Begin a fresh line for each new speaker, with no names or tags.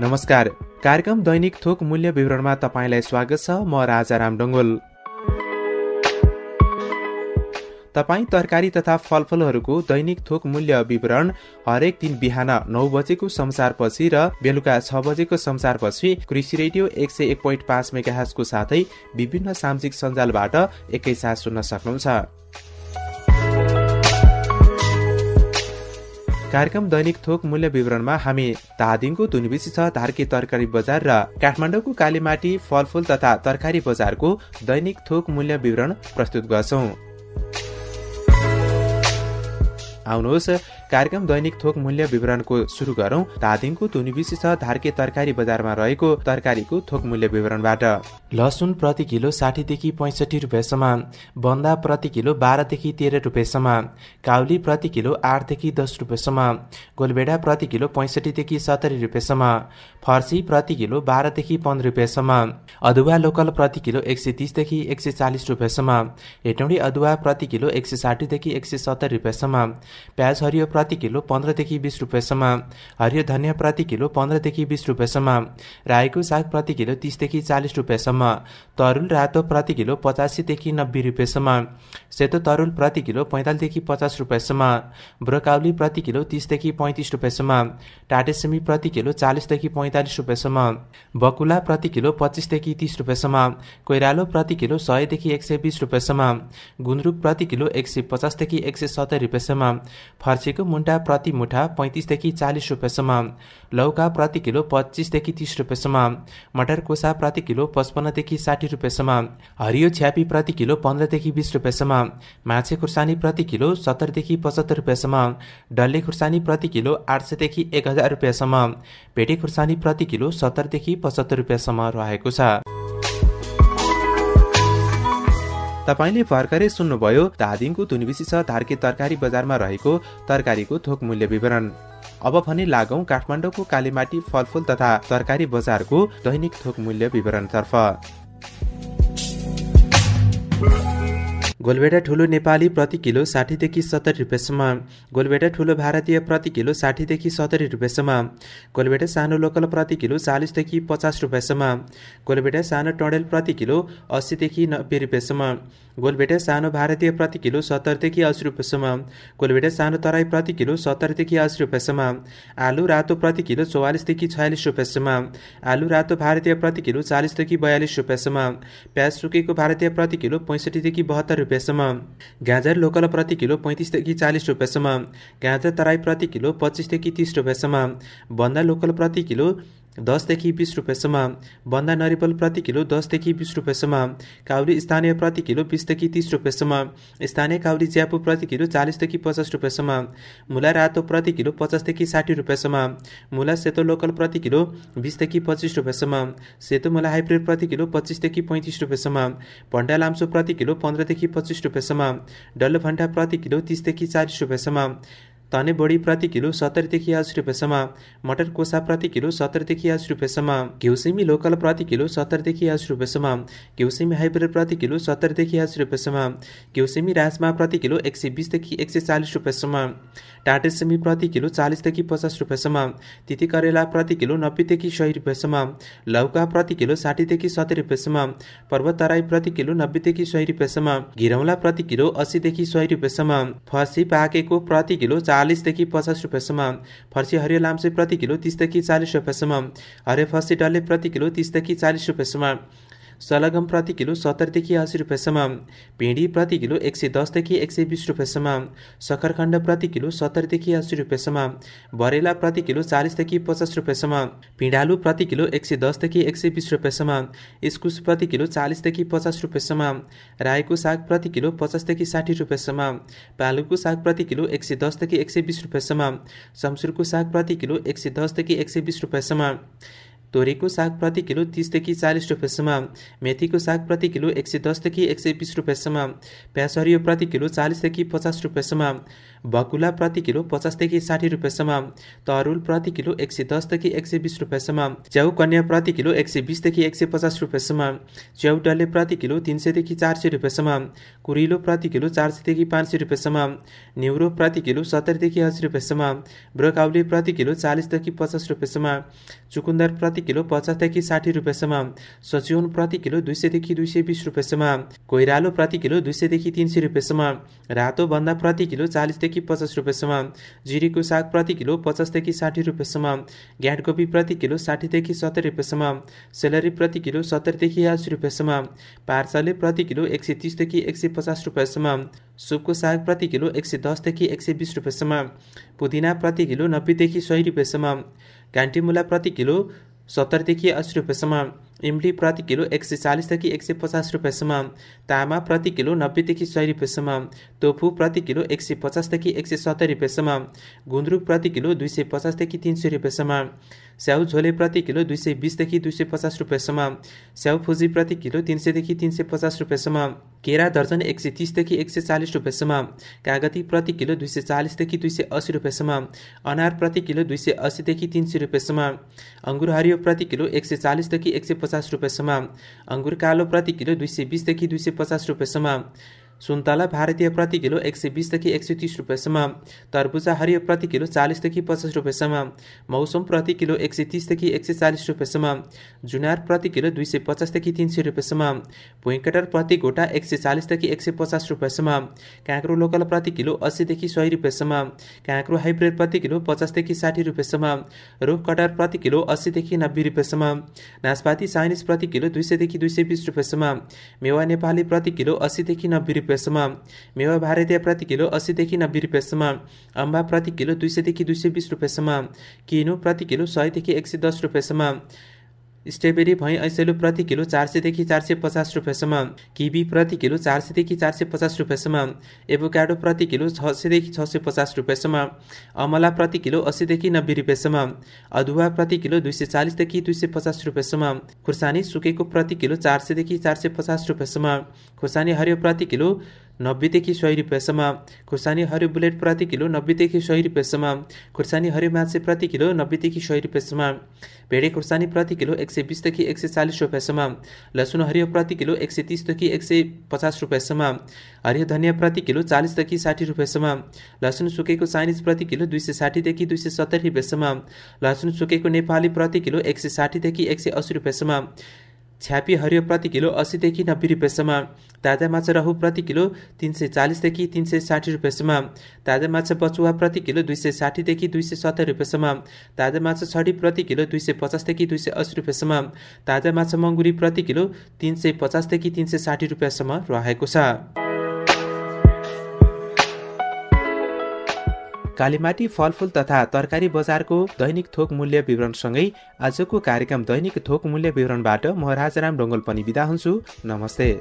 नमस्कार कार्यक्रम दैनिक थोक मूल्य विवरणमा तपाईँलाई स्वागत छ म राजाराम डङ्गोल तपाईँ तरकारी तथा फलफुलहरूको दैनिक थोक मूल्य विवरण हरेक दिन बिहान नौ बजेको संसारपछि र बेलुका छ बजेको संसारपछि कृषि रेडियो एक सय एक पोइन्ट पाँच मेगाहजको साथै विभिन्न सामाजिक सञ्जालबाट एकैसाथ सुन्न सक्नुहुन्छ कार्यक्रम दैनिक थोक मूल्य विवरणमा हामी धादिङको धुनबिसी छ धार्की तरकारी बजार र काठमाडौँको कालीमाटी फलफुल तथा तरकारी बजारको दैनिक थोक मूल्य विवरण प्रस्तुत गर्छौँ आउनुहोस् कार्यक्रम दैनिक थोक मूल्य विवरणको सुरु गरौं धादिङको तुनिबिसी छ धार्के तरकारी बजारमा रहेको तरकारीको थोक मूल्य विवरणबाट लसुन प्रति किलो साठीदेखि पैँसठी रुपियाँसम्म बन्दा प्रति किलो बाह्रदेखि तेह्र रुपियाँसम्म काउली प्रति किलो आठदेखि दस रुपियाँसम्म गोलबेडा प्रति किलो पैँसठीदेखि सत्तरी रुपियाँसम्म फर्सी प्रति किलो बाह्रदेखि पन्ध्र रुपियाँसम्म अदुवा लोकल प्रति किलो एक सय तिसदेखि एक सय चालिस रुपियाँसम्म हेटौँडी अदुवा प्रति किलो एक सय साठीदेखि एक सय सत्तरी रुपियाँसम्म प्याज हरियो प्रति किलो पन्ध्रदेखि बिस रुपियाँसम्म हरियो धनियाँ प्रति किलो पन्ध्रदेखि बिस रुपियाँसम्म रायोको साग प्रति किलो तिसदेखि चालिस रुपियाँसम्म तरुल रातो प्रति किलो पचासीदेखि नब्बे रुपियाँसम्म सेतो तरुल प्रति किलो पैँतालिसदेखि पचास रुपियाँसम्म ब्रोकाउली प्रति किलो तिसदेखि पैँतिस रुपियाँसम्म टाटेसेमी प्रति किलो चालिसदेखि पैँतालिस रुपियाँसम्म बकुला प्रति किलो पच्चिसदेखि तिस रुपियाँसम्म कोइरालो प्रति किलो सयदेखि एक सय बिस रुपियाँसम्म गुन्द्रुक प्रति किलो एक सय पचासदेखि एक सय सत्तरी रुपियाँसम्म फर्सीको मुन्टा प्रति मुठा पैँतिसदेखि चालिस रुपियाँसम्म लौका प्रति किलो पच्चिसदेखि तिस रुपियाँसम्म मटर कोसा प्रति किलो पचपन्नदेखि साठी रुपियाँसम्म हरियो छ्यापी प्रति किलो पन्ध्रदेखि बिस रुपियाँसम्म माछे खुर्सानी प्रति किलो सत्तरदेखि पचहत्तर रुपियाँसम्म डल्ले खुर्सानी प्रति किलो आठ सयदेखि एक हजार रुपियाँसम्म भेटे खुर्सानी प्रति किलो सत्तरदेखि पचहत्तर रुपियाँसम्म रहेको छ तपाईँले भर्खरै सुन्नुभयो धादिङको धुनबिसी छ धार्के तरकारी बजारमा रहेको तरकारीको थोक मूल्य विवरण अब भने लागौं काठमाडौँको कालीमाटी फलफुल तथा तरकारी बजारको दैनिक थोक मूल्य विवरणतर्फ गोलभेडा ठुलो नेपाली प्रति किलो साठीदेखि सत्तरी रुपियाँसम्म गोलभेडा ठुलो भारतीय प्रति किलो साठीदेखि सत्तरी रुपियाँसम्म गोलभेडा सानो लोकल प्रति किलो चालिसदेखि पचास रुपियाँसम्म गोलभेडा सानो टडेल प्रति किलो अस्सीदेखि नब्बे रुपियाँसम्म गोलभेडा सानो भारतीय प्रति किलो सत्तरदेखि असी रुपियाँसम्म गोलभेडा सानो तराई प्रति किलो सत्तरदेखि असी रुपियाँसम्म आलु रातो प्रति किलो चौवालिसदेखि छयालिस रुपियाँसम्म आलु रातो भारतीय प्रति किलो चालिसदेखि बयालिस रुपियाँसम्म प्याज सुकेको भारतीय प्रति किलो पैँसठीदेखि बहत्तर रुपियाँसम्म गाजर लोकल प्रति किलो पैँतिसदेखि चालिस रुपियाँसम्म गाजर तराई प्रति किलो पच्चिसदेखि तिस रुपियाँसम्म बन्दा लोकल प्रति किलो दसदेखि बिस रुपियाँसम्म बन्दा नरिवल प्रति किलो दसदेखि बिस रुपियाँसम्म काउली स्थानीय प्रति किलो बिसदेखि तिस रुपियाँसम्म स्थानीय काउली च्यापु प्रति किलो चालिसदेखि पचास रुपियाँसम्म मुला रातो प्रति किलो पचासदेखि साठी रुपियाँसम्म मुला सेतो लोकल प्रति किलो बिसदेखि पच्चिस रुपियाँसम्म सेतो मुला हाइब्रिड प्रति किलो पच्चिसदेखि पैँतिस रुपियाँसम्म भन्डा लाम्सो प्रति किलो पन्ध्रदेखि पच्चिस रुपियाँसम्म डल्लो भण्डा प्रति किलो तिसदेखि चालिस रुपियाँसम्म धने बडी प्रति किलो सत्तरीदेखि आठ रुपियाँसम्म मटर कोसा प्रति किलो सत्तरीदेखि आठ रुपियाँसम्म घिउसिमी लोकल प्रति किलो सत्तरीदेखि आठ रुपियाँसम्म घिउसिमी हाइब्रिड प्रति किलो सत्तरीदेखि आठ रुपियाँसम्म घिउसिमी राजमा प्रति किलो एक सय बिसदेखि एक सय चालिस रुपियाँसम्म टाटे सिमी प्रति किलो चालिसदेखि पचास रुपियाँसम्म तिती करेला प्रति किलो नब्बेदेखि सय रुपियाँसम्म लौका प्रति किलो साठीदेखि सत्तरी रुपियाँसम्म पर्वत तराई प्रति किलो नब्बेदेखि सय रुपियाँसम्म घिरौँला प्रति किलो अस्सीदेखि सय रुपियाँसम्म फसी पाकेको प्रति किलो चार चालिसदेखि पचास रुपियाँसम्म फर्सी हरियो लाम्चे प्रति किलो तिसदेखि चालिस रुपियाँसम्म हरियो फर्सी डल्ले प्रति किलो तिसदेखि चालिस रुपियाँसम्म सलगम प्रति किलो सत्तरदेखि असी रुपियाँसम्म भिँडी प्रति किलो एक सय दसदेखि एक सय बिस रुपियाँसम्म सखरखण्ड प्रति किलो सत्तरदेखि असी रुपियाँसम्म भरेला प्रति किलो चालिसदेखि पचास रुपियाँसम्म भिँडालु प्रति किलो एक सय दसदेखि एक सय बिस रुपियाँसम्म इस्कुस प्रति किलो चालिसदेखि पचास रुपियाँसम्म रायोको साग प्रति किलो पचासदेखि साठी रुपियाँसम्म पालुको साग प्रति किलो एक सय दसदेखि एक सय बिस रुपियाँसम्म शमसुरको साग प्रति किलो एक सय दसदेखि एक सय बिस रुपियाँसम्म तोरीको साग प्रति किलो तिसदेखि चालिस रुपियाँसम्म मेथीको साग प्रति किलो एक सय दसदेखि एक सय बिस रुपियाँसम्म प्याज हरियो प्रति किलो चालिसदेखि पचास रुपियाँसम्म बकुला प्रति किलो पचासदेखि साठी रुपियाँसम्म तरुल प्रति किलो एक सय दसदेखि एक सय बिस रुपियाँसम्म च्याउ कन्या प्रति किलो एक सय बिसदेखि एक सय पचास रुपियाँसम्म च्याउ डल्ले प्रति किलो तिन सयदेखि चार सय रुपियाँसम्म कुरिलो प्रति किलो चार सयदेखि पाँच सय रुपियाँसम्म न्युरो प्रति किलो सत्तरीदेखि असी रुपियाँसम्म ब्रोकाउली प्रति किलो चालिसदेखि पचास रुपियाँसम्म चुकुन्दर प्रति किलो पचासदेखि साठी रुपियाँसम्म सचिवन प्रति किलो दुई सयदेखि दुई सय बिस रुपियाँसम्म कोइरालो प्रति किलो दुई सयदेखि तिन सय रुपियाँसम्म रातो बन्दा प्रति किलो चालिसदेखि रुपियाँदेखि पचास रुपियाँसम्म जिरीको साग प्रति किलो पचासदेखि साठी रुपियाँसम्म घ्याटकोपी प्रति किलो साठीदेखि सत्तर रुपियाँसम्म सेलरी प्रति किलो सत्तरदेखि अस्सी रुपियाँसम्म पार्सले प्रति किलो एक सय तिसदेखि एक सय पचास रुपियाँसम्म सुपको साग प्रति किलो एक सय दसदेखि एक सय बिस रुपियाँसम्म पुदिना प्रति किलो नब्बेदेखि सय रुपियाँसम्म घान्टी मुला प्रति किलो सत्तरदेखि अस्सी रुपियाँसम्म इम्ली प्रति किलो एक सय चालिसदेखि एक सय पचास रुपियाँसम्म तामा प्रति किलो नब्बेदेखि सय रुपियाँसम्म तोफु प्रति किलो एक सय पचासदेखि एक सय सत्तरी रुपियाँसम्म गुन्द्रुक प्रति किलो दुई सय पचासदेखि तिन सय रुपियाँसम्म स्याउ झोले प्रति किलो दुई सय बिसदेखि दुई सय पचास रुपियाँसम्म स्याउ फुजी प्रति किलो तिन सयदेखि तिन सय पचास रुपियाँसम्म केरा दर्जन एक सय तिसदेखि एक सय चालिस रुपियाँसम्म कागती प्रति किलो दुई सय चालिसदेखि दुई सय अस्सी रुपियाँसम्म अनार प्रति किलो दुई सय अस्सीदेखि तिन सय रुपियाँसम्म अङ्गुर हरियो प्रति किलो एक सय चालिसदेखि एक सय पचास रुपियाँसम्म अङ्गुर कालो प्रति किलो दुई सय बिसदेखि दुई सय पचास रुपियाँसम्म सुन्तला भारतीय प्रति किलो एक सय बिसदेखि एक सय तिस रुपियाँसम्म तरबुजा हरियो प्रति किलो चालिसदेखि पचास रुपियाँसम्म मौसम प्रति किलो एक सय तिसदेखि एक सय चालिस रुपियाँसम्म जुनार प्रति किलो दुई सय पचासदेखि तिन सय रुपियाँसम्म भुइँकटर प्रति घोटा एक सय चालिसदेखि एक सय पचास रुपियाँसम्म काँक्रो लोकल प्रति किलो अस्सीदेखि सय रुपियाँसम्म काँक्रो हाइब्रिड प्रति किलो पचासदेखि साठी रुपियाँसम्म रुख कटार प्रति किलो अस्सीदेखि नब्बे रुपियाँसम्म नासपाती चाइनिज प्रति किलो दुई सयदेखि दुई सय बिस रुपियाँसम्म मेवा नेपाली प्रति किलो अस्सीदेखि नब्बे रुपियाँ रुपियाँसम्म मेवा भारतीय प्रति किलो अस्सीदेखि नब्बे रुपियाँसम्म अम्बा प्रति किलो दुई सयदेखि दुई सय बिस रुपियाँसम्म किनु प्रति किलो सयदेखि एक सय दस रुपियाँसम्म स्ट्रबेरी भई ऐसेलु प्रति किलो चार सयदेखि चार सय पचास रुपियाँसम्म किबी प्रति किलो चार सयदेखि चार सय पचास रुपियाँसम्म एभोकाडो प्रति किलो छ सयदेखि छ सय पचास रुपियाँसम्म अमला प्रति किलो अस्सीदेखि नब्बे रुपियाँसम्म अदुवा प्रति किलो दुई सय चालिसदेखि दुई सय पचास रुपियाँसम्म खुर्सानी सुकेको प्रति किलो चार सयदेखि चार सय पचास रुपियाँसम्म खुर्सानी हरियो प्रति किलो नब्बेदेखि सय रुपियाँसम्म खुर्सानी हरियो बुलेट प्रति किलो नब्बेदेखि सय रुपियाँसम्म खुर्सानी हरियो माछे प्रति किलो नब्बेदेखि सय रुपियाँसम्म भेडे खुर्सानी प्रति किलो एक सय बिसदेखि एक सय चालिस रुपियाँसम्म लसुन हरियो प्रति किलो एक सय तिसदेखि एक सय पचास रुपियाँसम्म हरियो धनियाँ प्रति किलो चालिसदेखि साठी रुपियाँसम्म लसुन सुकेको चाइनिज प्रति किलो दुई सय साठीदेखि दुई सय सत्तरी रुपियाँसम्म लसुन सुकेको नेपाली प्रति किलो एक सय साठीदेखि एक सय अस्सी रुपियाँसम्म छ्यापी हरियो प्रति किलो अस्सीदेखि नब्बे रुपियाँसम्म ताजा माछा रहु प्रति किलो तिन सय चालिसदेखि तिन सय साठी रुपियाँसम्म ताजा माछा बचुवा प्रति किलो दुई सय साठीदेखि दुई सय सत्तर रुपियाँसम्म ताजा माछा छडी प्रति किलो दुई सय पचासदेखि दुई सय अस्सी रुपियाँसम्म ताजा माछा मङ्गुरी प्रति किलो तिन सय पचासदेखि तिन सय साठी रुपियाँसम्म रहेको छ कालीमाटी फलफुल तथा तरकारी बजारको दैनिक थोक मूल्य विवरणसँगै आजको कार्यक्रम दैनिक थोक मूल्य विवरणबाट म राजाराम डोङ्गल पनि बिदा हुन्छु नमस्ते